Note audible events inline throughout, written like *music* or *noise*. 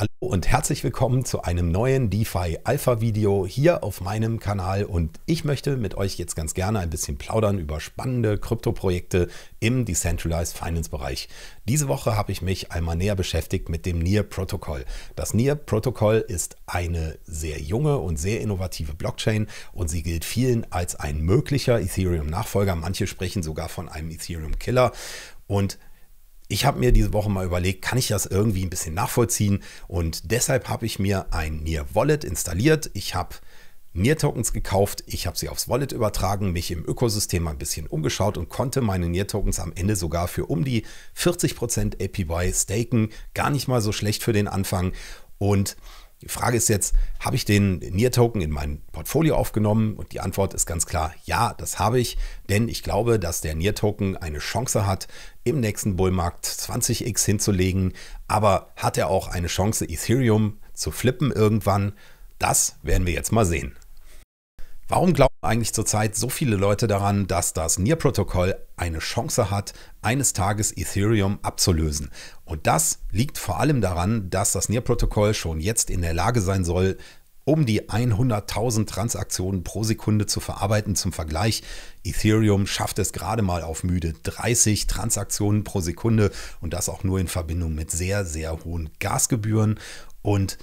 Hallo und herzlich willkommen zu einem neuen DeFi Alpha Video hier auf meinem Kanal und ich möchte mit euch jetzt ganz gerne ein bisschen plaudern über spannende Kryptoprojekte im Decentralized Finance Bereich. Diese Woche habe ich mich einmal näher beschäftigt mit dem NIR Protokoll. Das NIR Protokoll ist eine sehr junge und sehr innovative Blockchain und sie gilt vielen als ein möglicher Ethereum Nachfolger. Manche sprechen sogar von einem Ethereum Killer und ich habe mir diese Woche mal überlegt, kann ich das irgendwie ein bisschen nachvollziehen? Und deshalb habe ich mir ein Near Wallet installiert. Ich habe NIR-Tokens gekauft, ich habe sie aufs Wallet übertragen, mich im Ökosystem ein bisschen umgeschaut und konnte meine NIR-Tokens am Ende sogar für um die 40% APY staken. Gar nicht mal so schlecht für den Anfang. Und die Frage ist jetzt, habe ich den NIR-Token in mein Portfolio aufgenommen? Und die Antwort ist ganz klar, ja, das habe ich, denn ich glaube, dass der NIR-Token eine Chance hat, im nächsten Bullmarkt 20x hinzulegen, aber hat er auch eine Chance, Ethereum zu flippen irgendwann? Das werden wir jetzt mal sehen. Warum glauben eigentlich zurzeit so viele Leute daran, dass das NIR-Protokoll eine Chance hat, eines Tages Ethereum abzulösen? Und das liegt vor allem daran, dass das NIR-Protokoll schon jetzt in der Lage sein soll, um die 100.000 Transaktionen pro Sekunde zu verarbeiten. Zum Vergleich, Ethereum schafft es gerade mal auf müde 30 Transaktionen pro Sekunde und das auch nur in Verbindung mit sehr, sehr hohen Gasgebühren. Und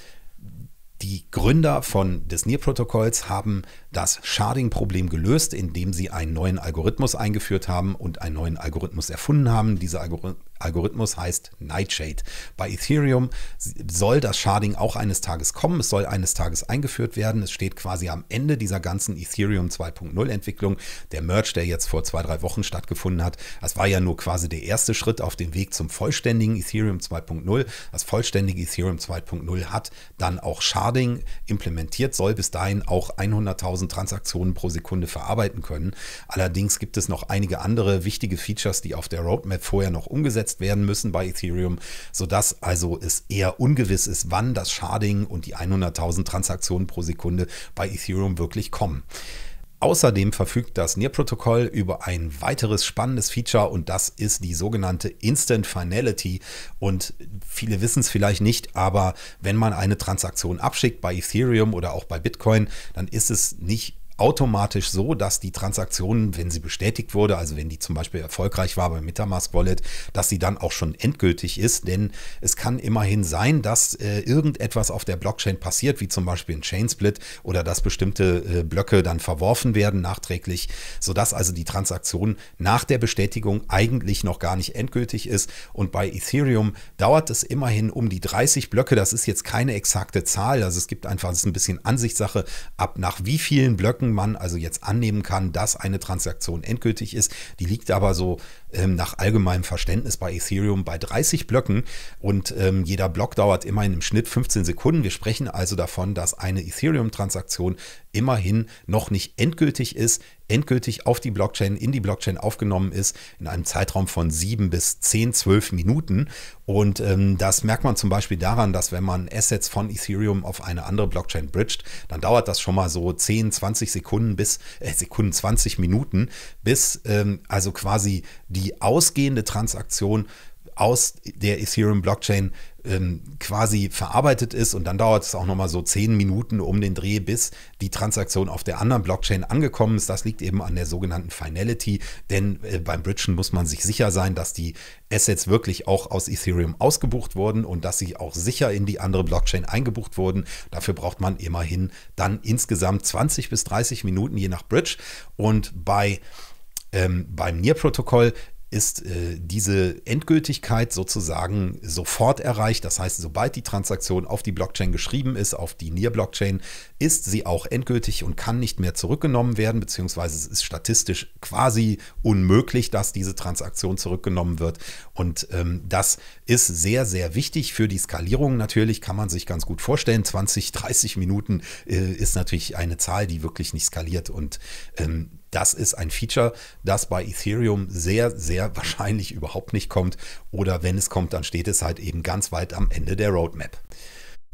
die Gründer von des NIR-Protokolls haben das Sharding-Problem gelöst, indem sie einen neuen Algorithmus eingeführt haben und einen neuen Algorithmus erfunden haben. Dieser Algorithmus heißt Nightshade. Bei Ethereum soll das Sharding auch eines Tages kommen. Es soll eines Tages eingeführt werden. Es steht quasi am Ende dieser ganzen Ethereum 2.0 Entwicklung. Der Merge, der jetzt vor zwei, drei Wochen stattgefunden hat, das war ja nur quasi der erste Schritt auf dem Weg zum vollständigen Ethereum 2.0. Das vollständige Ethereum 2.0 hat dann auch Sharding implementiert, soll bis dahin auch 100.000 20.000 Transaktionen pro Sekunde verarbeiten können. Allerdings gibt es noch einige andere wichtige Features, die auf der Roadmap vorher noch umgesetzt werden müssen bei Ethereum, sodass also es eher ungewiss ist, wann das Sharding und die 100.000 Transaktionen pro Sekunde bei Ethereum wirklich kommen. Außerdem verfügt das NIR-Protokoll über ein weiteres spannendes Feature und das ist die sogenannte Instant Finality. Und viele wissen es vielleicht nicht, aber wenn man eine Transaktion abschickt bei Ethereum oder auch bei Bitcoin, dann ist es nicht automatisch so, dass die Transaktion, wenn sie bestätigt wurde, also wenn die zum Beispiel erfolgreich war bei Metamask Wallet, dass sie dann auch schon endgültig ist. Denn es kann immerhin sein, dass äh, irgendetwas auf der Blockchain passiert, wie zum Beispiel ein Chainsplit oder dass bestimmte äh, Blöcke dann verworfen werden nachträglich, sodass also die Transaktion nach der Bestätigung eigentlich noch gar nicht endgültig ist. Und bei Ethereum dauert es immerhin um die 30 Blöcke. Das ist jetzt keine exakte Zahl. Also es gibt einfach, es ist ein bisschen Ansichtssache, ab nach wie vielen Blöcken Banken man also jetzt annehmen kann, dass eine Transaktion endgültig ist. Die liegt aber so ähm, nach allgemeinem Verständnis bei Ethereum bei 30 Blöcken und ähm, jeder Block dauert immerhin im Schnitt 15 Sekunden. Wir sprechen also davon, dass eine Ethereum-Transaktion immerhin noch nicht endgültig ist endgültig auf die Blockchain, in die Blockchain aufgenommen ist, in einem Zeitraum von sieben bis zehn, zwölf Minuten. Und ähm, das merkt man zum Beispiel daran, dass wenn man Assets von Ethereum auf eine andere Blockchain bridged, dann dauert das schon mal so 10, 20 Sekunden bis äh, Sekunden 20 Minuten, bis ähm, also quasi die ausgehende Transaktion aus der Ethereum-Blockchain ähm, quasi verarbeitet ist und dann dauert es auch nochmal so zehn Minuten um den Dreh, bis die Transaktion auf der anderen Blockchain angekommen ist. Das liegt eben an der sogenannten Finality, denn äh, beim Bridgen muss man sich sicher sein, dass die Assets wirklich auch aus Ethereum ausgebucht wurden und dass sie auch sicher in die andere Blockchain eingebucht wurden. Dafür braucht man immerhin dann insgesamt 20 bis 30 Minuten je nach Bridge und bei ähm, beim NIR-Protokoll ist äh, diese Endgültigkeit sozusagen sofort erreicht. Das heißt, sobald die Transaktion auf die Blockchain geschrieben ist, auf die Near-Blockchain, ist sie auch endgültig und kann nicht mehr zurückgenommen werden, beziehungsweise es ist statistisch quasi unmöglich, dass diese Transaktion zurückgenommen wird. Und ähm, das ist sehr, sehr wichtig für die Skalierung. Natürlich kann man sich ganz gut vorstellen, 20, 30 Minuten äh, ist natürlich eine Zahl, die wirklich nicht skaliert und ähm, das ist ein Feature, das bei Ethereum sehr, sehr wahrscheinlich überhaupt nicht kommt. Oder wenn es kommt, dann steht es halt eben ganz weit am Ende der Roadmap.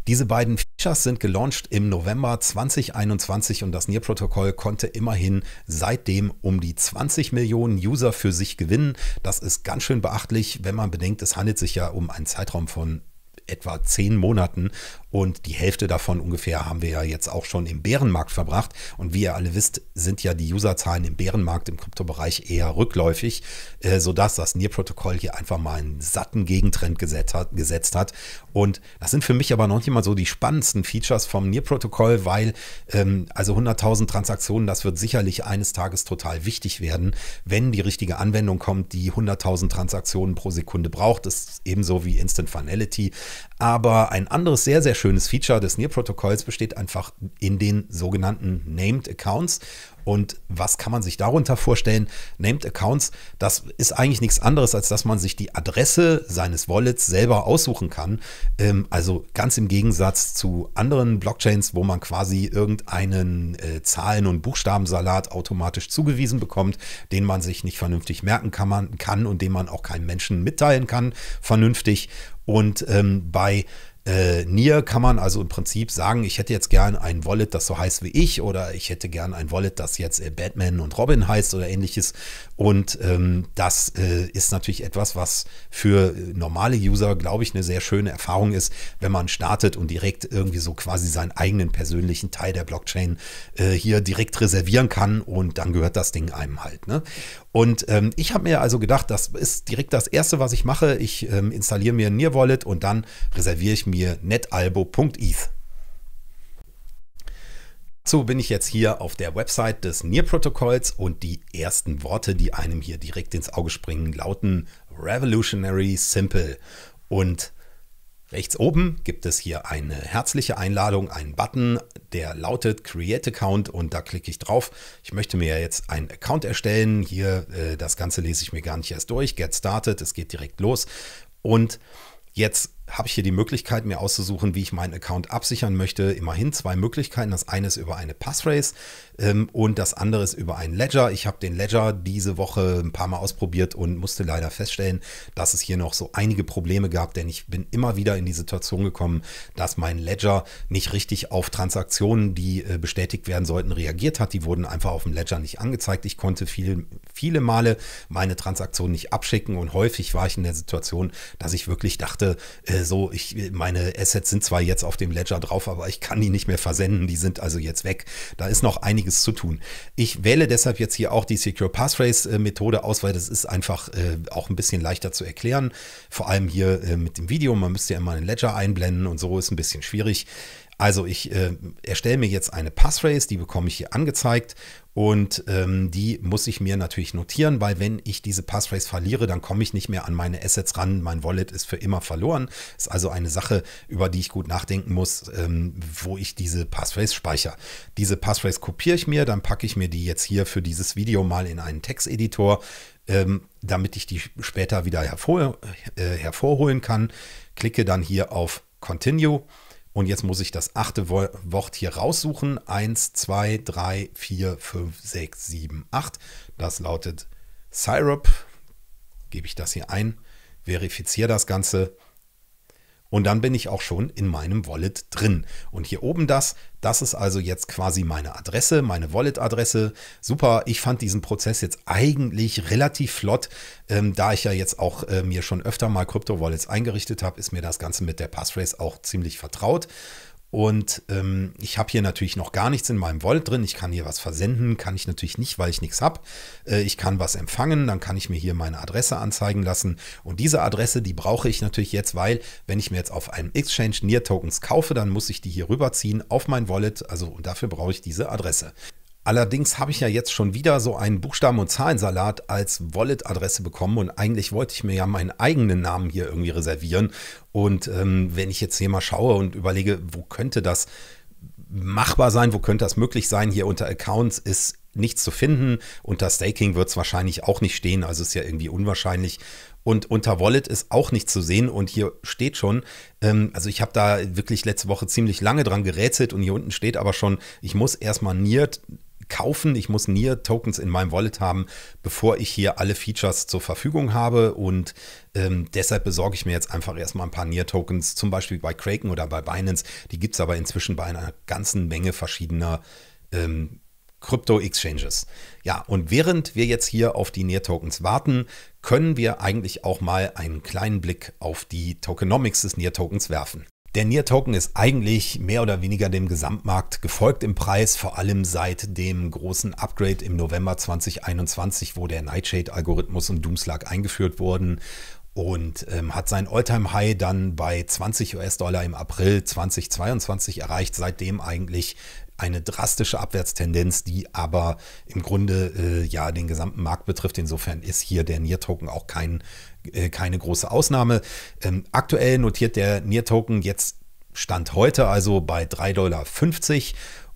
Diese beiden Features sind gelauncht im November 2021 und das NIR-Protokoll konnte immerhin seitdem um die 20 Millionen User für sich gewinnen. Das ist ganz schön beachtlich, wenn man bedenkt, es handelt sich ja um einen Zeitraum von etwa zehn Monaten und die Hälfte davon ungefähr haben wir ja jetzt auch schon im Bärenmarkt verbracht. Und wie ihr alle wisst, sind ja die Userzahlen im Bärenmarkt im Kryptobereich eher rückläufig, äh, sodass das NIR-Protokoll hier einfach mal einen satten Gegentrend gesetzt hat, Und das sind für mich aber noch nicht mal so die spannendsten Features vom NIR-Protokoll, weil ähm, also 100.000 Transaktionen, das wird sicherlich eines Tages total wichtig werden, wenn die richtige Anwendung kommt, die 100.000 Transaktionen pro Sekunde braucht. Das ist ebenso wie Instant Finality. Aber ein anderes sehr, sehr schönes Feature des NIR-Protokolls besteht einfach in den sogenannten Named Accounts. Und was kann man sich darunter vorstellen? Named Accounts, das ist eigentlich nichts anderes, als dass man sich die Adresse seines Wallets selber aussuchen kann. Ähm, also ganz im Gegensatz zu anderen Blockchains, wo man quasi irgendeinen äh, Zahlen- und Buchstabensalat automatisch zugewiesen bekommt, den man sich nicht vernünftig merken kann, kann und den man auch keinem Menschen mitteilen kann, vernünftig. Und ähm, bei äh, Nier kann man also im Prinzip sagen, ich hätte jetzt gern ein Wallet, das so heißt wie ich, oder ich hätte gern ein Wallet, das jetzt äh, Batman und Robin heißt oder ähnliches. Und ähm, das äh, ist natürlich etwas, was für äh, normale User, glaube ich, eine sehr schöne Erfahrung ist, wenn man startet und direkt irgendwie so quasi seinen eigenen persönlichen Teil der Blockchain äh, hier direkt reservieren kann und dann gehört das Ding einem halt. Ne? Und ähm, ich habe mir also gedacht, das ist direkt das Erste, was ich mache. Ich ähm, installiere mir ein Nier Wallet und dann reserviere ich mir mir netalbo.eth. So bin ich jetzt hier auf der Website des NIR-Protokolls und die ersten Worte, die einem hier direkt ins Auge springen, lauten Revolutionary Simple. Und rechts oben gibt es hier eine herzliche Einladung, einen Button, der lautet Create Account und da klicke ich drauf. Ich möchte mir jetzt einen Account erstellen. Hier, äh, das Ganze lese ich mir gar nicht erst durch. Get started, es geht direkt los. Und jetzt habe ich hier die Möglichkeit, mir auszusuchen, wie ich meinen Account absichern möchte. Immerhin zwei Möglichkeiten. Das eine ist über eine Passphrase ähm, und das andere ist über einen Ledger. Ich habe den Ledger diese Woche ein paar Mal ausprobiert und musste leider feststellen, dass es hier noch so einige Probleme gab, denn ich bin immer wieder in die Situation gekommen, dass mein Ledger nicht richtig auf Transaktionen, die äh, bestätigt werden sollten, reagiert hat. Die wurden einfach auf dem Ledger nicht angezeigt. Ich konnte viel, viele Male meine Transaktionen nicht abschicken und häufig war ich in der Situation, dass ich wirklich dachte, äh, äh, so, ich, meine Assets sind zwar jetzt auf dem Ledger drauf, aber ich kann die nicht mehr versenden. Die sind also jetzt weg. Da ist noch einiges zu tun. Ich wähle deshalb jetzt hier auch die Secure Passphrase äh, Methode aus, weil das ist einfach äh, auch ein bisschen leichter zu erklären. Vor allem hier äh, mit dem Video. Man müsste ja immer einen Ledger einblenden und so ist ein bisschen schwierig. Also ich äh, erstelle mir jetzt eine Passphrase, die bekomme ich hier angezeigt und ähm, die muss ich mir natürlich notieren, weil wenn ich diese Passphrase verliere, dann komme ich nicht mehr an meine Assets ran. Mein Wallet ist für immer verloren. Ist also eine Sache, über die ich gut nachdenken muss, ähm, wo ich diese Passphrase speichere. Diese Passphrase kopiere ich mir, dann packe ich mir die jetzt hier für dieses Video mal in einen Texteditor, ähm, damit ich die später wieder hervor, äh, hervorholen kann. Klicke dann hier auf Continue und jetzt muss ich das achte Wort hier raussuchen. 1, 2, 3, 4, 5, 6, 7, 8. Das lautet Syrup. Gebe ich das hier ein, verifiziere das Ganze und dann bin ich auch schon in meinem Wallet drin. Und hier oben das, das ist also jetzt quasi meine Adresse, meine Wallet-Adresse. Super, ich fand diesen Prozess jetzt eigentlich relativ flott. Ähm, da ich ja jetzt auch äh, mir schon öfter mal Krypto-Wallets eingerichtet habe, ist mir das Ganze mit der Passphrase auch ziemlich vertraut. Und ähm, ich habe hier natürlich noch gar nichts in meinem Wallet drin. Ich kann hier was versenden, kann ich natürlich nicht, weil ich nichts habe. Äh, ich kann was empfangen, dann kann ich mir hier meine Adresse anzeigen lassen. Und diese Adresse, die brauche ich natürlich jetzt, weil wenn ich mir jetzt auf einem Exchange Near Tokens kaufe, dann muss ich die hier rüberziehen auf mein Wallet. Also und dafür brauche ich diese Adresse. Allerdings habe ich ja jetzt schon wieder so einen Buchstaben- und Zahlensalat als Wallet-Adresse bekommen und eigentlich wollte ich mir ja meinen eigenen Namen hier irgendwie reservieren. Und ähm, wenn ich jetzt hier mal schaue und überlege, wo könnte das machbar sein, wo könnte das möglich sein, hier unter Accounts ist nichts zu finden. Unter Staking wird es wahrscheinlich auch nicht stehen, also ist ja irgendwie unwahrscheinlich. Und unter Wallet ist auch nichts zu sehen. Und hier steht schon, ähm, also ich habe da wirklich letzte Woche ziemlich lange dran gerätselt und hier unten steht aber schon, ich muss erstmal Niert kaufen. Ich muss Nier tokens in meinem Wallet haben, bevor ich hier alle Features zur Verfügung habe. Und ähm, deshalb besorge ich mir jetzt einfach erstmal ein paar Nier tokens zum Beispiel bei Kraken oder bei Binance. Die gibt es aber inzwischen bei einer ganzen Menge verschiedener ähm, Crypto-Exchanges. Ja, und während wir jetzt hier auf die Nier tokens warten, können wir eigentlich auch mal einen kleinen Blick auf die Tokenomics des Nier tokens werfen. Der NIR-Token ist eigentlich mehr oder weniger dem Gesamtmarkt gefolgt im Preis, vor allem seit dem großen Upgrade im November 2021, wo der Nightshade-Algorithmus und Doomslag eingeführt wurden und ähm, hat sein All-Time-High dann bei 20 US-Dollar im April 2022 erreicht. Seitdem eigentlich eine drastische Abwärtstendenz, die aber im Grunde äh, ja den gesamten Markt betrifft. Insofern ist hier der NIR-Token auch kein äh, keine große Ausnahme. Ähm, aktuell notiert der NIR-Token jetzt Stand heute also bei 3,50 Dollar.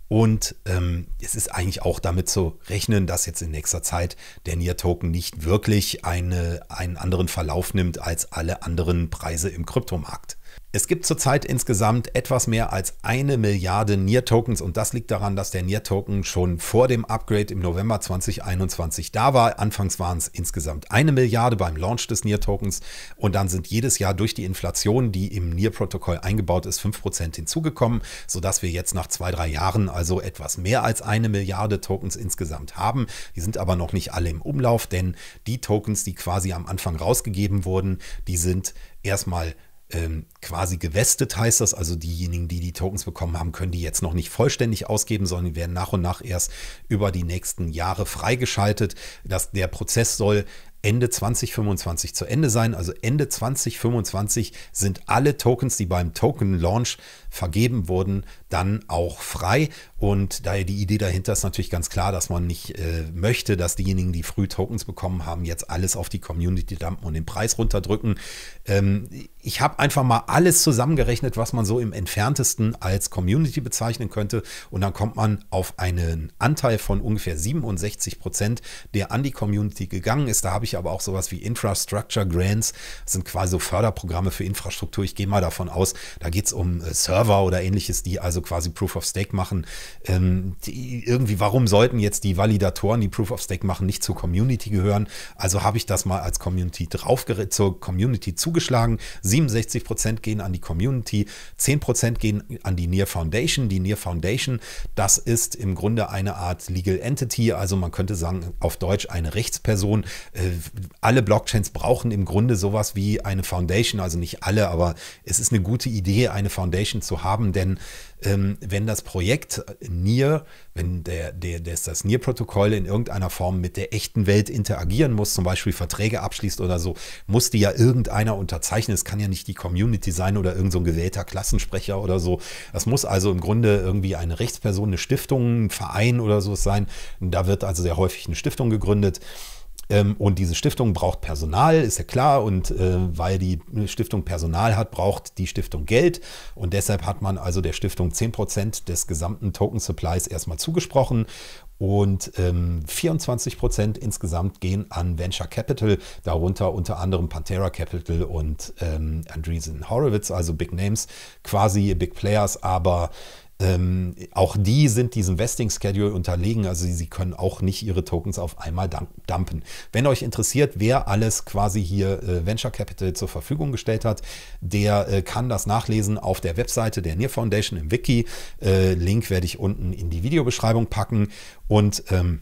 Und ähm, es ist eigentlich auch damit zu rechnen, dass jetzt in nächster Zeit der NIR-Token nicht wirklich eine, einen anderen Verlauf nimmt als alle anderen Preise im Kryptomarkt. Es gibt zurzeit insgesamt etwas mehr als eine Milliarde NIR-Tokens und das liegt daran, dass der NIR-Token schon vor dem Upgrade im November 2021 da war. Anfangs waren es insgesamt eine Milliarde beim Launch des NIR-Tokens und dann sind jedes Jahr durch die Inflation, die im NIR-Protokoll eingebaut ist, 5% hinzugekommen, sodass wir jetzt nach zwei, drei Jahren also etwas mehr als eine Milliarde Tokens insgesamt haben. Die sind aber noch nicht alle im Umlauf, denn die Tokens, die quasi am Anfang rausgegeben wurden, die sind erstmal ähm, quasi gewestet, heißt das. Also diejenigen, die die Tokens bekommen haben, können die jetzt noch nicht vollständig ausgeben, sondern die werden nach und nach erst über die nächsten Jahre freigeschaltet. Das, der Prozess soll Ende 2025 zu Ende sein. Also Ende 2025 sind alle Tokens, die beim Token Launch vergeben wurden, dann auch frei. Und daher die Idee dahinter ist natürlich ganz klar, dass man nicht äh, möchte, dass diejenigen, die früh Tokens bekommen haben, jetzt alles auf die Community dumpen und den Preis runterdrücken. Ähm, ich habe einfach mal alles zusammengerechnet, was man so im entferntesten als Community bezeichnen könnte. Und dann kommt man auf einen Anteil von ungefähr 67 Prozent, der an die Community gegangen ist. Da habe ich aber auch sowas wie Infrastructure Grants. Das sind quasi so Förderprogramme für Infrastruktur. Ich gehe mal davon aus, da geht es um äh, Server. Java oder ähnliches, die also quasi Proof of Stake machen. Ähm, irgendwie, warum sollten jetzt die Validatoren, die Proof of Stake machen, nicht zur Community gehören? Also habe ich das mal als Community drauf zur Community zugeschlagen. 67 gehen an die Community, 10 gehen an die Near Foundation. Die Near Foundation, das ist im Grunde eine Art Legal Entity, also man könnte sagen auf Deutsch eine Rechtsperson. Äh, alle Blockchains brauchen im Grunde sowas wie eine Foundation, also nicht alle, aber es ist eine gute Idee, eine Foundation zu haben, denn ähm, wenn das Projekt NIR, wenn der, der, der das NIR-Protokoll in irgendeiner Form mit der echten Welt interagieren muss, zum Beispiel Verträge abschließt oder so, muss die ja irgendeiner unterzeichnen. Es kann ja nicht die Community sein oder irgendein so gewählter Klassensprecher oder so. Das muss also im Grunde irgendwie eine Rechtsperson, eine Stiftung, ein Verein oder so sein. da wird also sehr häufig eine Stiftung gegründet. Ähm, und diese Stiftung braucht Personal, ist ja klar. Und äh, weil die Stiftung Personal hat, braucht die Stiftung Geld. Und deshalb hat man also der Stiftung 10% des gesamten Token Supplies erstmal zugesprochen. Und ähm, 24 insgesamt gehen an Venture Capital, darunter unter anderem Pantera Capital und ähm, Andreessen Horowitz, also Big Names, quasi Big Players, aber ähm, auch die sind diesem Vesting-Schedule unterlegen, also sie können auch nicht ihre Tokens auf einmal dumpen. Wenn euch interessiert, wer alles quasi hier äh, Venture Capital zur Verfügung gestellt hat, der äh, kann das nachlesen auf der Webseite der Near Foundation im Wiki. Äh, Link werde ich unten in die Videobeschreibung packen und ähm,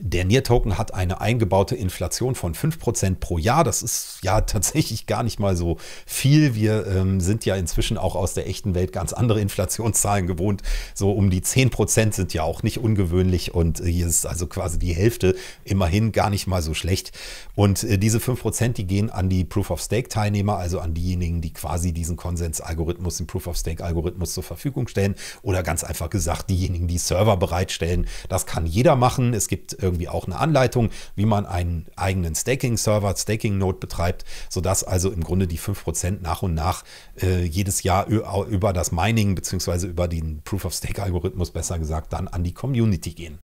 der NIR-Token hat eine eingebaute Inflation von 5% pro Jahr. Das ist ja *laughs* tatsächlich gar nicht mal so viel. Wir ähm, sind ja inzwischen auch aus der echten Welt ganz andere Inflationszahlen gewohnt. So um die 10% sind ja auch nicht ungewöhnlich. Und äh, hier ist also quasi die Hälfte immerhin gar nicht mal so schlecht. Und äh, diese 5%, die gehen an die Proof-of-Stake-Teilnehmer, also an diejenigen, die quasi diesen Konsens-Algorithmus, den Proof-of-Stake-Algorithmus zur Verfügung stellen. Oder ganz einfach gesagt, diejenigen, die Server bereitstellen. Das kann jeder machen. Es gibt irgendwie auch eine Anleitung, wie man einen eigenen Staking-Server, Staking-Node betreibt, sodass also im Grunde die 5% nach und nach äh, jedes Jahr über das Mining bzw. über den Proof-of-Stake-Algorithmus besser gesagt dann an die Community gehen.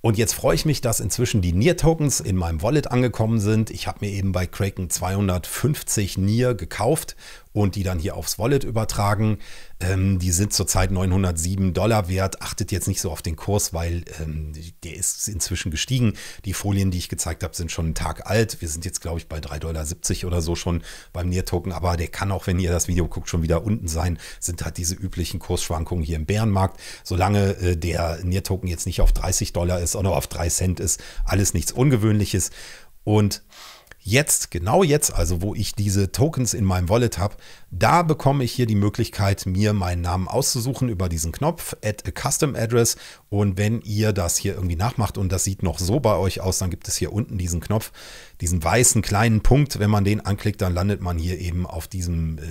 Und jetzt freue ich mich, dass inzwischen die NIR-Tokens in meinem Wallet angekommen sind. Ich habe mir eben bei Kraken 250 NIR gekauft und die dann hier aufs Wallet übertragen. Ähm, die sind zurzeit 907 Dollar wert. Achtet jetzt nicht so auf den Kurs, weil ähm, der ist inzwischen gestiegen. Die Folien, die ich gezeigt habe, sind schon einen Tag alt. Wir sind jetzt, glaube ich, bei 3,70 Dollar oder so schon beim Near-Token. Aber der kann auch, wenn ihr das Video guckt, schon wieder unten sein. Sind halt diese üblichen Kursschwankungen hier im Bärenmarkt. Solange äh, der Near-Token jetzt nicht auf 30 Dollar ist, sondern auf 3 Cent ist, alles nichts Ungewöhnliches. Und Jetzt, genau jetzt, also wo ich diese Tokens in meinem Wallet habe, da bekomme ich hier die Möglichkeit, mir meinen Namen auszusuchen über diesen Knopf, Add a Custom Address. Und wenn ihr das hier irgendwie nachmacht und das sieht noch so bei euch aus, dann gibt es hier unten diesen Knopf, diesen weißen kleinen Punkt. Wenn man den anklickt, dann landet man hier eben auf diesem, äh,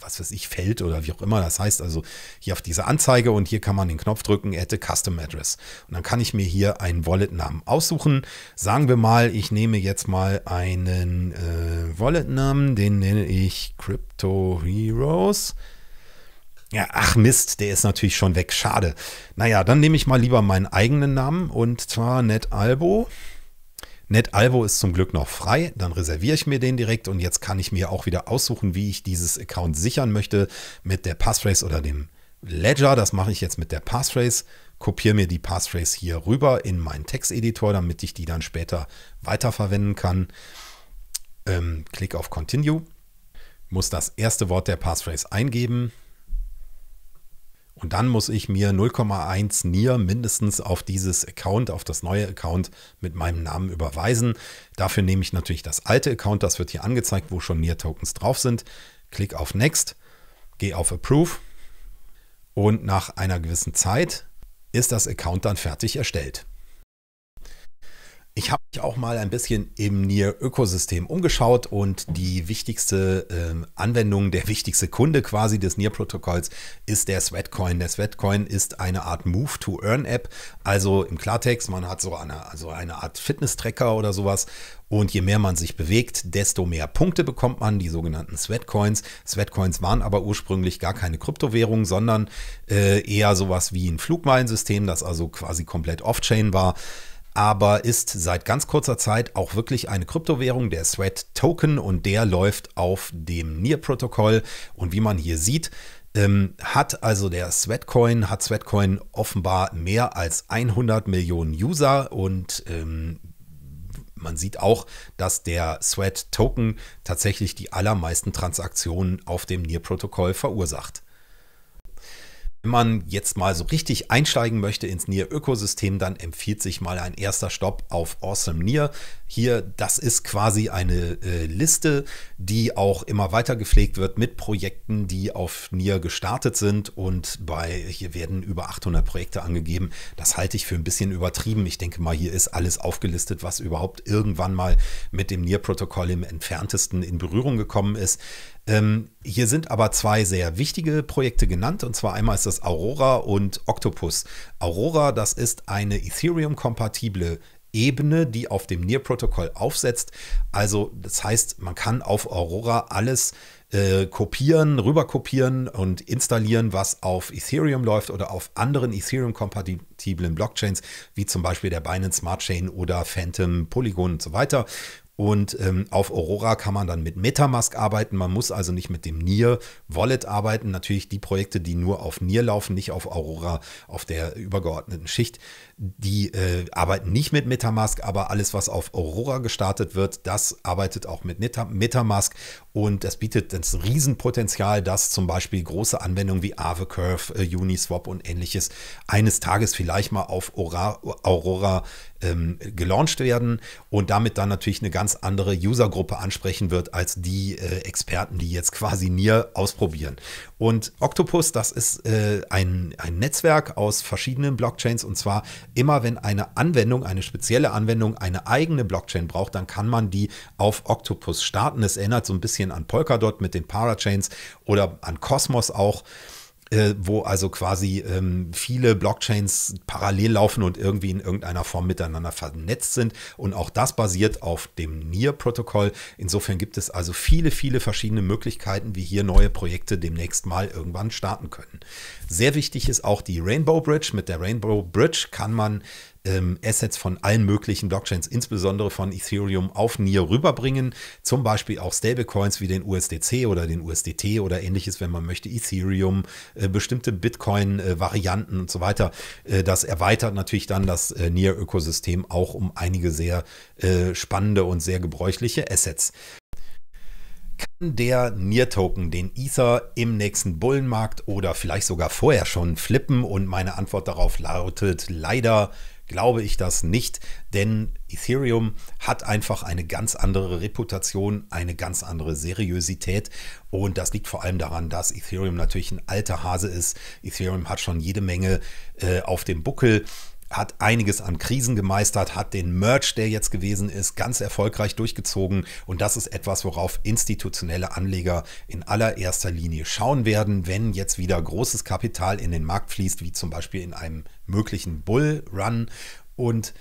was weiß ich, Feld oder wie auch immer das heißt. Also hier auf diese Anzeige und hier kann man den Knopf drücken, Add a Custom Address. Und dann kann ich mir hier einen Wallet-Namen aussuchen. Sagen wir mal, ich nehme jetzt mal einen äh, Wallet-Namen, den nenne ich Crypto Hero Heroes. Ja, ach Mist, der ist natürlich schon weg. Schade. Naja, dann nehme ich mal lieber meinen eigenen Namen und zwar NetAlbo. NetAlbo ist zum Glück noch frei, dann reserviere ich mir den direkt und jetzt kann ich mir auch wieder aussuchen, wie ich dieses Account sichern möchte mit der Passphrase oder dem Ledger. Das mache ich jetzt mit der Passphrase. Kopiere mir die Passphrase hier rüber in meinen Texteditor, damit ich die dann später weiterverwenden kann. Ähm, klick auf Continue muss das erste Wort der Passphrase eingeben und dann muss ich mir 0,1 NIR mindestens auf dieses Account, auf das neue Account mit meinem Namen überweisen. Dafür nehme ich natürlich das alte Account, das wird hier angezeigt, wo schon NIR-Tokens drauf sind. Klick auf Next, gehe auf Approve und nach einer gewissen Zeit ist das Account dann fertig erstellt. Ich habe mich auch mal ein bisschen im NIR-Ökosystem umgeschaut und die wichtigste ähm, Anwendung, der wichtigste Kunde quasi des NIR-Protokolls ist der Sweatcoin. Der Sweatcoin ist eine Art Move-to-Earn-App. Also im Klartext, man hat so eine, also eine Art Fitness-Tracker oder sowas und je mehr man sich bewegt, desto mehr Punkte bekommt man, die sogenannten Sweatcoins. Sweatcoins waren aber ursprünglich gar keine Kryptowährung, sondern äh, eher sowas wie ein Flugmeilensystem, das also quasi komplett off-chain war aber ist seit ganz kurzer Zeit auch wirklich eine Kryptowährung, der Sweat Token, und der läuft auf dem NIR-Protokoll. Und wie man hier sieht, ähm, hat also der Sweatcoin, hat Sweatcoin offenbar mehr als 100 Millionen User und ähm, man sieht auch, dass der Sweat Token tatsächlich die allermeisten Transaktionen auf dem NIR-Protokoll verursacht. Wenn man jetzt mal so richtig einsteigen möchte ins nier ökosystem dann empfiehlt sich mal ein erster Stopp auf Awesome Nier. Hier, das ist quasi eine äh, Liste, die auch immer weiter gepflegt wird mit Projekten, die auf Nier gestartet sind. Und bei hier werden über 800 Projekte angegeben. Das halte ich für ein bisschen übertrieben. Ich denke mal, hier ist alles aufgelistet, was überhaupt irgendwann mal mit dem nier protokoll im entferntesten in Berührung gekommen ist. Ähm, hier sind aber zwei sehr wichtige Projekte genannt, und zwar einmal ist das Aurora und Octopus. Aurora, das ist eine Ethereum-kompatible Ebene, die auf dem NIR-Protokoll aufsetzt. Also das heißt, man kann auf Aurora alles äh, kopieren, rüberkopieren und installieren, was auf Ethereum läuft oder auf anderen Ethereum-kompatiblen Blockchains, wie zum Beispiel der Binance Smart Chain oder Phantom Polygon und so weiter. Und ähm, auf Aurora kann man dann mit Metamask arbeiten. Man muss also nicht mit dem Near Wallet arbeiten. Natürlich die Projekte, die nur auf Near laufen, nicht auf Aurora, auf der übergeordneten Schicht, die äh, arbeiten nicht mit Metamask, aber alles, was auf Aurora gestartet wird, das arbeitet auch mit Neta Metamask. Und das bietet das Riesenpotenzial, dass zum Beispiel große Anwendungen wie Aave Curve, äh, Uniswap und ähnliches eines Tages vielleicht mal auf Aurora ähm, gelauncht werden und damit dann natürlich eine ganz andere Usergruppe ansprechen wird als die äh, Experten, die jetzt quasi Nier ausprobieren. Und Octopus, das ist äh, ein, ein Netzwerk aus verschiedenen Blockchains und zwar immer, wenn eine Anwendung, eine spezielle Anwendung eine eigene Blockchain braucht, dann kann man die auf Octopus starten. Es erinnert so ein bisschen an Polkadot mit den Parachains oder an Cosmos auch äh, wo also quasi ähm, viele Blockchains parallel laufen und irgendwie in irgendeiner Form miteinander vernetzt sind. Und auch das basiert auf dem NIR-Protokoll. Insofern gibt es also viele, viele verschiedene Möglichkeiten, wie hier neue Projekte demnächst mal irgendwann starten können. Sehr wichtig ist auch die Rainbow Bridge. Mit der Rainbow Bridge kann man ähm, Assets von allen möglichen Blockchains, insbesondere von Ethereum, auf NIR rüberbringen. Zum Beispiel auch Stablecoins wie den USDC oder den USDT oder ähnliches, wenn man möchte, Ethereum, äh, bestimmte Bitcoin-Varianten äh, und so weiter. Äh, das erweitert natürlich dann das äh, NIR-Ökosystem auch um einige sehr äh, spannende und sehr gebräuchliche Assets. Kann der NIR-Token den Ether im nächsten Bullenmarkt oder vielleicht sogar vorher schon flippen? Und meine Antwort darauf lautet leider glaube ich das nicht, denn Ethereum hat einfach eine ganz andere Reputation, eine ganz andere Seriosität und das liegt vor allem daran, dass Ethereum natürlich ein alter Hase ist. Ethereum hat schon jede Menge äh, auf dem Buckel hat einiges an Krisen gemeistert, hat den Merch, der jetzt gewesen ist, ganz erfolgreich durchgezogen. Und das ist etwas, worauf institutionelle Anleger in allererster Linie schauen werden, wenn jetzt wieder großes Kapital in den Markt fließt, wie zum Beispiel in einem möglichen Bull-Run. Und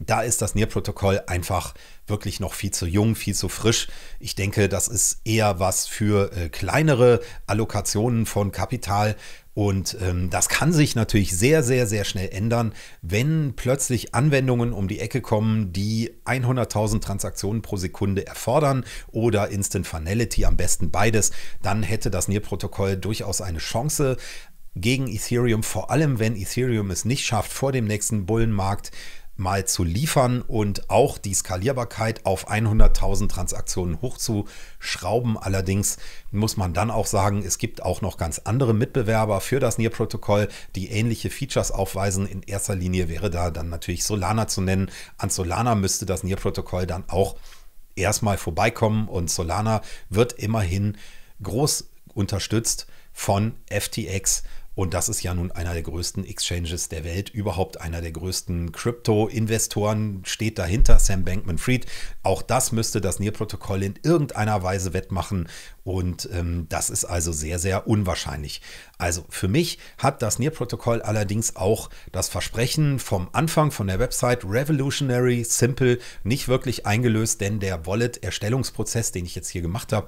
da ist das NIR-Protokoll einfach wirklich noch viel zu jung, viel zu frisch. Ich denke, das ist eher was für äh, kleinere Allokationen von Kapital. Und ähm, das kann sich natürlich sehr, sehr, sehr schnell ändern, wenn plötzlich Anwendungen um die Ecke kommen, die 100.000 Transaktionen pro Sekunde erfordern oder Instant Finality, am besten beides. Dann hätte das NIR-Protokoll durchaus eine Chance gegen Ethereum, vor allem wenn Ethereum es nicht schafft, vor dem nächsten Bullenmarkt mal zu liefern und auch die Skalierbarkeit auf 100.000 Transaktionen hochzuschrauben. Allerdings muss man dann auch sagen, es gibt auch noch ganz andere Mitbewerber für das NIR-Protokoll, die ähnliche Features aufweisen. In erster Linie wäre da dann natürlich Solana zu nennen. An Solana müsste das NIR-Protokoll dann auch erstmal vorbeikommen und Solana wird immerhin groß unterstützt von FTX und das ist ja nun einer der größten Exchanges der Welt, überhaupt einer der größten Krypto-Investoren steht dahinter, Sam Bankman-Fried. Auch das müsste das NIR-Protokoll in irgendeiner Weise wettmachen. Und ähm, das ist also sehr, sehr unwahrscheinlich. Also für mich hat das NIR-Protokoll allerdings auch das Versprechen vom Anfang von der Website Revolutionary Simple nicht wirklich eingelöst, denn der Wallet-Erstellungsprozess, den ich jetzt hier gemacht habe,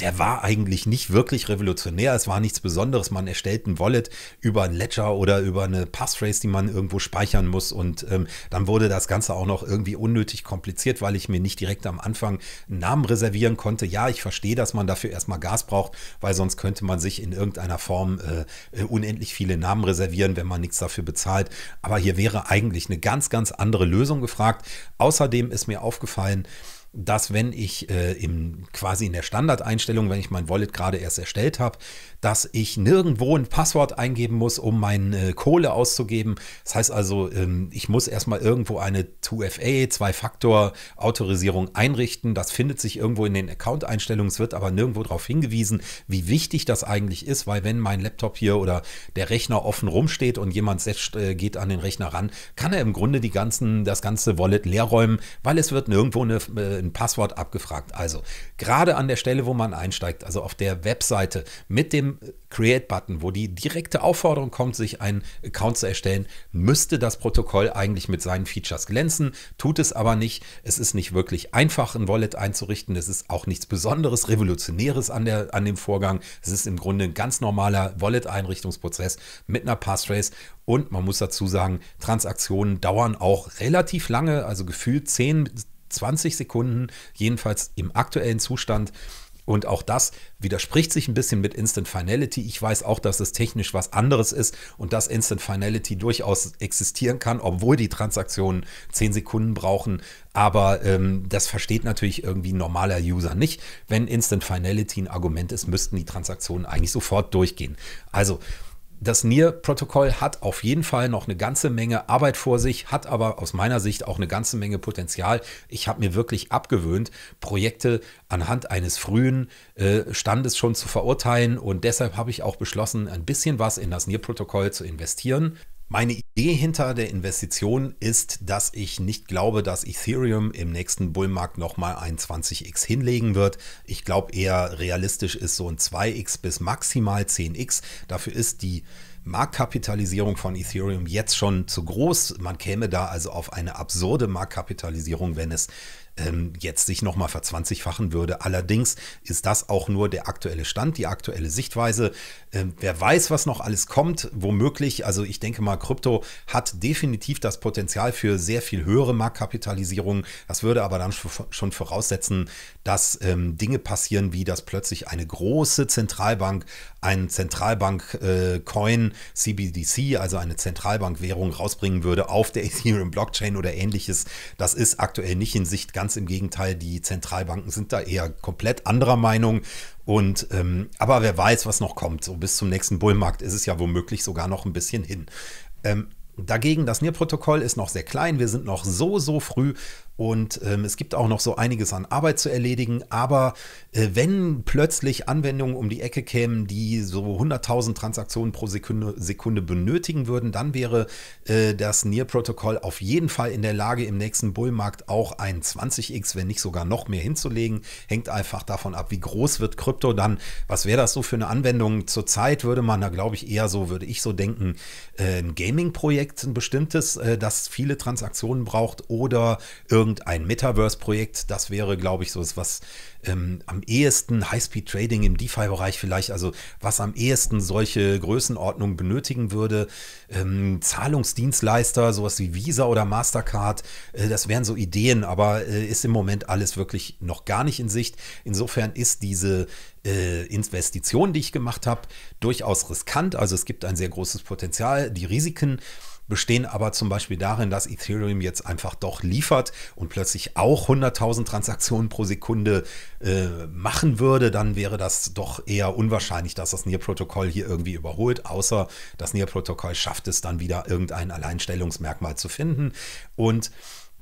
der war eigentlich nicht wirklich revolutionär. Es war nichts Besonderes. Man erstellt ein Wallet über ein Ledger oder über eine Passphrase, die man irgendwo speichern muss. Und ähm, dann wurde das Ganze auch noch irgendwie unnötig kompliziert, weil ich mir nicht direkt am Anfang einen Namen reservieren konnte. Ja, ich verstehe, dass man dafür erstmal Gas braucht, weil sonst könnte man sich in irgendeiner Form äh, äh unendlich viele Namen reservieren, wenn man nichts dafür bezahlt. Aber hier wäre eigentlich eine ganz, ganz andere Lösung gefragt. Außerdem ist mir aufgefallen, dass wenn ich äh, im, quasi in der Standardeinstellung, wenn ich mein Wallet gerade erst erstellt habe, dass ich nirgendwo ein Passwort eingeben muss, um meine äh, Kohle auszugeben. Das heißt also, ähm, ich muss erstmal irgendwo eine 2FA, Zwei-Faktor-Autorisierung einrichten. Das findet sich irgendwo in den Account-Einstellungen. Es wird aber nirgendwo darauf hingewiesen, wie wichtig das eigentlich ist, weil wenn mein Laptop hier oder der Rechner offen rumsteht und jemand setzt, äh, geht an den Rechner ran, kann er im Grunde die ganzen, das ganze Wallet leerräumen, weil es wird nirgendwo eine, äh, ein Passwort abgefragt. Also gerade an der Stelle, wo man einsteigt, also auf der Webseite mit dem Create-Button, wo die direkte Aufforderung kommt, sich einen Account zu erstellen, müsste das Protokoll eigentlich mit seinen Features glänzen, tut es aber nicht. Es ist nicht wirklich einfach, ein Wallet einzurichten. Es ist auch nichts Besonderes, Revolutionäres an, der, an dem Vorgang. Es ist im Grunde ein ganz normaler Wallet-Einrichtungsprozess mit einer Passphrase und man muss dazu sagen, Transaktionen dauern auch relativ lange, also gefühlt 10 20 Sekunden, jedenfalls im aktuellen Zustand und auch das widerspricht sich ein bisschen mit Instant Finality. Ich weiß auch, dass es technisch was anderes ist und dass Instant Finality durchaus existieren kann, obwohl die Transaktionen 10 Sekunden brauchen. Aber ähm, das versteht natürlich irgendwie ein normaler User nicht. Wenn Instant Finality ein Argument ist, müssten die Transaktionen eigentlich sofort durchgehen. Also das NIR-Protokoll hat auf jeden Fall noch eine ganze Menge Arbeit vor sich, hat aber aus meiner Sicht auch eine ganze Menge Potenzial. Ich habe mir wirklich abgewöhnt, Projekte anhand eines frühen äh, Standes schon zu verurteilen und deshalb habe ich auch beschlossen, ein bisschen was in das NIR-Protokoll zu investieren. Meine Idee hinter der Investition ist, dass ich nicht glaube, dass Ethereum im nächsten Bullmarkt nochmal ein 20x hinlegen wird. Ich glaube eher realistisch ist so ein 2x bis maximal 10x. Dafür ist die Marktkapitalisierung von Ethereum jetzt schon zu groß. Man käme da also auf eine absurde Marktkapitalisierung, wenn es ähm, jetzt sich nochmal verzwanzigfachen würde. Allerdings ist das auch nur der aktuelle Stand, die aktuelle Sichtweise. Ähm, wer weiß, was noch alles kommt, womöglich. Also ich denke mal, Krypto hat definitiv das Potenzial für sehr viel höhere Marktkapitalisierung. Das würde aber dann schon voraussetzen, dass ähm, Dinge passieren, wie dass plötzlich eine große Zentralbank einen Zentralbank-Coin, äh, CBDC, also eine Zentralbank-Währung rausbringen würde auf der *laughs* Ethereum-Blockchain oder ähnliches. Das ist aktuell nicht in Sicht ganz ganz im Gegenteil, die Zentralbanken sind da eher komplett anderer Meinung. Und ähm, aber wer weiß, was noch kommt. So bis zum nächsten Bullmarkt ist es ja womöglich sogar noch ein bisschen hin. Ähm, Dagegen, das NIR-Protokoll ist noch sehr klein, wir sind noch so, so früh und ähm, es gibt auch noch so einiges an Arbeit zu erledigen. Aber äh, wenn plötzlich Anwendungen um die Ecke kämen, die so 100.000 Transaktionen pro Sekunde, Sekunde, benötigen würden, dann wäre äh, das NIR-Protokoll auf jeden Fall in der Lage, im nächsten Bullmarkt auch ein 20x, wenn nicht sogar noch mehr hinzulegen. Hängt einfach davon ab, wie groß wird Krypto dann. Was wäre das so für eine Anwendung? Zurzeit würde man da, glaube ich, eher so, würde ich so denken, äh, ein Gaming-Projekt, ein bestimmtes, äh, das viele Transaktionen braucht oder irgendwie irgendein Metaverse-Projekt. Das wäre, glaube ich, so ist was ähm, am ehesten High-Speed-Trading im DeFi-Bereich vielleicht, also was am ehesten solche Größenordnungen benötigen würde. Ähm, Zahlungsdienstleister, sowas wie Visa oder Mastercard, äh, das wären so Ideen, aber äh, ist im Moment alles wirklich noch gar nicht in Sicht. Insofern ist diese äh, Investition, die ich gemacht habe, durchaus riskant. Also es gibt ein sehr großes Potenzial, die Risiken bestehen aber zum Beispiel darin, dass Ethereum jetzt einfach doch liefert und plötzlich auch 100.000 Transaktionen pro Sekunde äh, machen würde, dann wäre das doch eher unwahrscheinlich, dass das NIR-Protokoll hier irgendwie überholt, außer das NIR-Protokoll schafft es dann wieder irgendein Alleinstellungsmerkmal zu finden. Und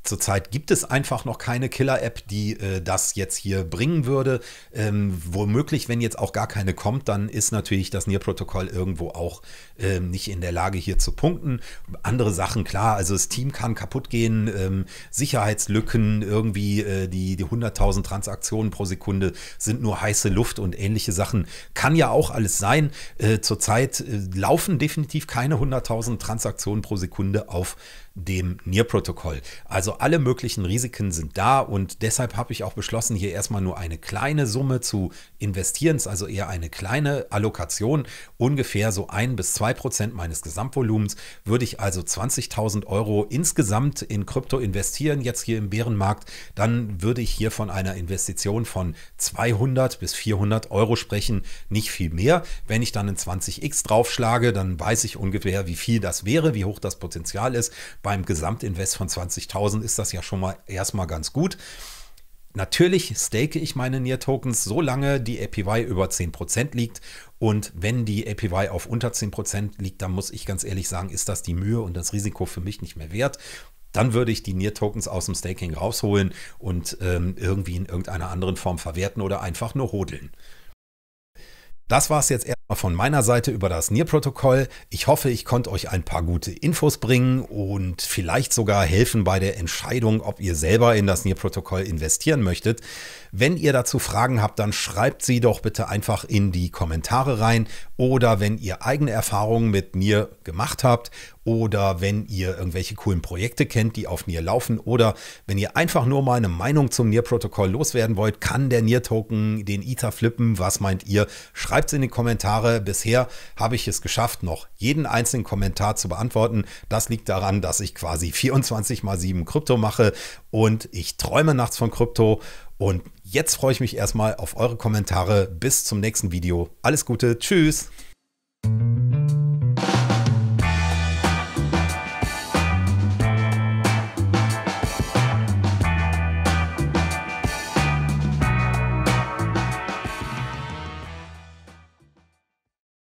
zurzeit gibt es einfach noch keine Killer-App, die äh, das jetzt hier bringen würde. Ähm, womöglich, wenn jetzt auch gar keine kommt, dann ist natürlich das NIR-Protokoll irgendwo auch ähm, nicht in der Lage, hier zu punkten. Andere Sachen, klar, also das Team kann kaputt gehen, ähm, Sicherheitslücken, irgendwie äh, die, die 100.000 Transaktionen pro Sekunde sind nur heiße Luft und ähnliche Sachen. Kann ja auch alles sein. Äh, zurzeit äh, laufen definitiv keine 100.000 Transaktionen pro Sekunde auf äh, dem NIR-Protokoll. Also alle möglichen Risiken sind da und deshalb habe ich auch beschlossen, hier erstmal nur eine kleine Summe zu investieren, also eher eine kleine Allokation, ungefähr so ein bis zwei Prozent meines Gesamtvolumens, würde ich also 20.000 Euro insgesamt in Krypto investieren, jetzt hier im Bärenmarkt, dann würde ich hier von einer Investition von 200 bis 400 Euro sprechen, nicht viel mehr. Wenn ich dann ein 20x draufschlage, dann weiß ich ungefähr, wie viel das wäre, wie hoch das Potenzial ist beim Gesamtinvest von 20.000 ist das ja schon mal erstmal ganz gut. Natürlich stake ich meine NIR-Tokens, solange die APY über 10% liegt. Und wenn die APY auf unter 10% liegt, dann muss ich ganz ehrlich sagen, ist das die Mühe und das Risiko für mich nicht mehr wert. Dann würde ich die NIR-Tokens aus dem Staking rausholen und ähm, irgendwie in irgendeiner anderen Form verwerten oder einfach nur hodeln. Das war es jetzt erstmal von meiner Seite über das NIR-Protokoll. Ich hoffe, ich konnte euch ein paar gute Infos bringen und vielleicht sogar helfen bei der Entscheidung, ob ihr selber in das NIR-Protokoll investieren möchtet. Wenn ihr dazu Fragen habt, dann schreibt sie doch bitte einfach in die Kommentare rein oder wenn ihr eigene Erfahrungen mit NIR gemacht habt oder wenn ihr irgendwelche coolen Projekte kennt, die auf NIR laufen oder wenn ihr einfach nur mal eine Meinung zum NIR-Protokoll loswerden wollt, kann der NIR-Token den Ether flippen? Was meint ihr? Schreibt es in die Kommentare. Bisher habe ich es geschafft, noch jeden einzelnen Kommentar zu beantworten. Das liegt daran, dass ich quasi 24 *laughs* mal 7 Krypto mache und ich träume nachts von Krypto und jetzt freue ich mich erstmal auf eure Kommentare. Bis zum nächsten Video. Alles Gute. Tschüss.